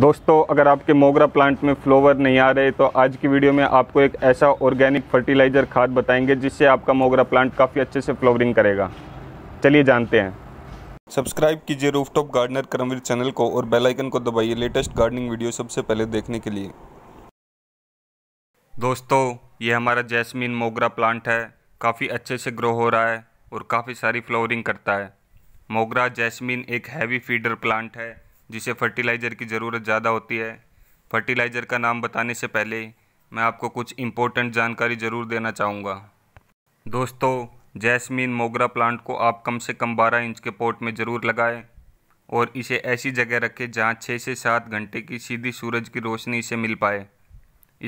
दोस्तों अगर आपके मोगरा प्लांट में फ्लोवर नहीं आ रहे तो आज की वीडियो में आपको एक ऐसा ऑर्गेनिक फर्टिलाइज़र खाद बताएंगे जिससे आपका मोगरा प्लांट काफ़ी अच्छे से फ्लोवरिंग करेगा चलिए जानते हैं सब्सक्राइब कीजिए रूफटॉप गार्डनर करमवीर चैनल को और बेल आइकन को दबाइए लेटेस्ट गार्डनिंग वीडियो सबसे पहले देखने के लिए दोस्तों ये हमारा जैस्मीन मोगरा प्लांट है काफ़ी अच्छे से ग्रो हो रहा है और काफ़ी सारी फ्लोवरिंग करता है मोगरा जैस्मीन एक हैवी फीडर प्लांट है जिसे फर्टिलाइज़र की ज़रूरत ज़्यादा होती है फर्टिलाइज़र का नाम बताने से पहले मैं आपको कुछ इम्पोर्टेंट जानकारी ज़रूर देना चाहूँगा दोस्तों जैस्मीन मोगरा प्लांट को आप कम से कम 12 इंच के पोर्ट में ज़रूर लगाएं और इसे ऐसी जगह रखें जहाँ छः से सात घंटे की सीधी सूरज की रोशनी इसे मिल पाए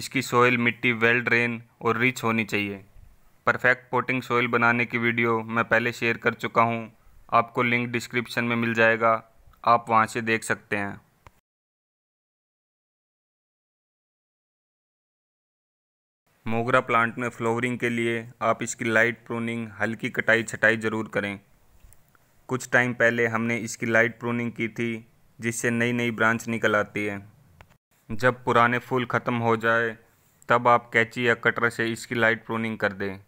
इसकी सोयल मिट्टी वेल ड्रेन और रिच होनी चाहिए परफेक्ट पोटिंग सोयल बनाने की वीडियो मैं पहले शेयर कर चुका हूँ आपको लिंक डिस्क्रिप्शन में मिल जाएगा आप वहाँ से देख सकते हैं मोगरा प्लांट में फ्लोवरिंग के लिए आप इसकी लाइट प्रूनिंग हल्की कटाई छटाई ज़रूर करें कुछ टाइम पहले हमने इसकी लाइट प्रूनिंग की थी जिससे नई नई ब्रांच निकल आती है जब पुराने फूल ख़त्म हो जाए तब आप कैची या कटर से इसकी लाइट प्रूनिंग कर दें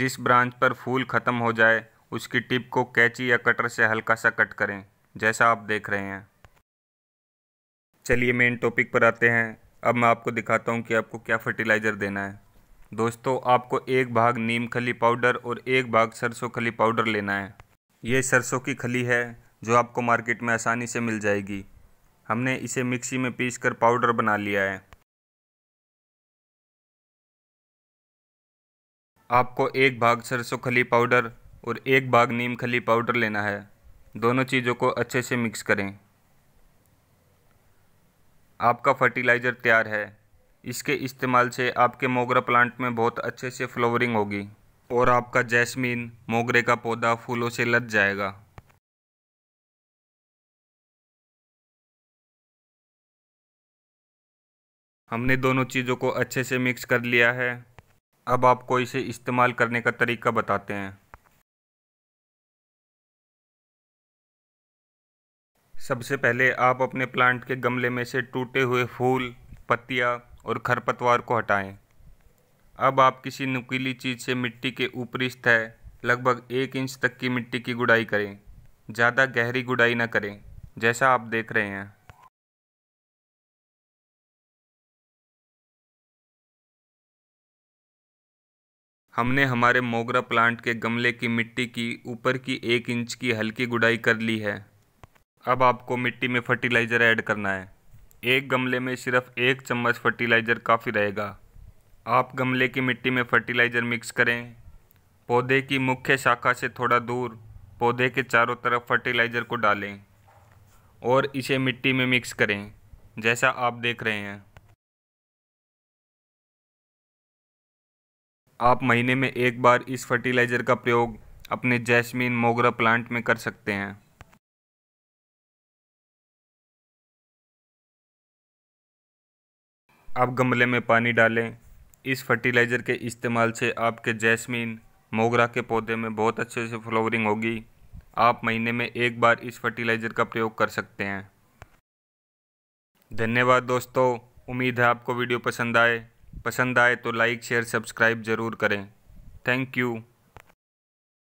जिस ब्रांच पर फूल ख़त्म हो जाए उसकी टिप को कैची या कटर से हल्का सा कट करें जैसा आप देख रहे हैं चलिए मेन टॉपिक पर आते हैं अब मैं आपको दिखाता हूँ कि आपको क्या फर्टिलाइज़र देना है दोस्तों आपको एक भाग नीम खली पाउडर और एक भाग सरसों खली पाउडर लेना है ये सरसों की खली है जो आपको मार्केट में आसानी से मिल जाएगी हमने इसे मिक्सी में पीस कर पाउडर बना लिया है आपको एक भाग सरसों खली पाउडर और एक भाग नीम खली पाउडर लेना है दोनों चीज़ों को अच्छे से मिक्स करें आपका फर्टिलाइज़र तैयार है इसके इस्तेमाल से आपके मोगरा प्लांट में बहुत अच्छे से फ्लोवरिंग होगी और आपका जैस्मिन मोगरे का पौधा फूलों से लद जाएगा हमने दोनों चीज़ों को अच्छे से मिक्स कर लिया है अब आपको इसे इस्तेमाल करने का तरीका बताते हैं सबसे पहले आप अपने प्लांट के गमले में से टूटे हुए फूल पत्तियाँ और खरपतवार को हटाएं अब आप किसी नुकीली चीज़ से मिट्टी के ऊपरी सतह लगभग एक इंच तक की मिट्टी की गुड़ाई करें ज़्यादा गहरी गुड़ाई ना करें जैसा आप देख रहे हैं हमने हमारे मोगरा प्लांट के गमले की मिट्टी की ऊपर की एक इंच की हल्की गुड़ाई कर ली है अब आपको मिट्टी में फर्टिलाइज़र ऐड करना है एक गमले में सिर्फ एक चम्मच फर्टिलाइज़र काफ़ी रहेगा आप गमले की मिट्टी में फर्टिलाइज़र मिक्स करें पौधे की मुख्य शाखा से थोड़ा दूर पौधे के चारों तरफ फर्टिलाइज़र को डालें और इसे मिट्टी में मिक्स करें जैसा आप देख रहे हैं आप महीने में एक बार इस फर्टिलाइज़र का प्रयोग अपने जैस्मिन मोगरा प्लांट में कर सकते हैं आप गमले में पानी डालें इस फर्टिलाइज़र के इस्तेमाल से आपके जैस्मीन मोगरा के पौधे में बहुत अच्छे से फ्लोवरिंग होगी आप महीने में एक बार इस फर्टिलाइज़र का प्रयोग कर सकते हैं धन्यवाद दोस्तों उम्मीद है आपको वीडियो पसंद आए पसंद आए तो लाइक शेयर सब्सक्राइब ज़रूर करें थैंक यू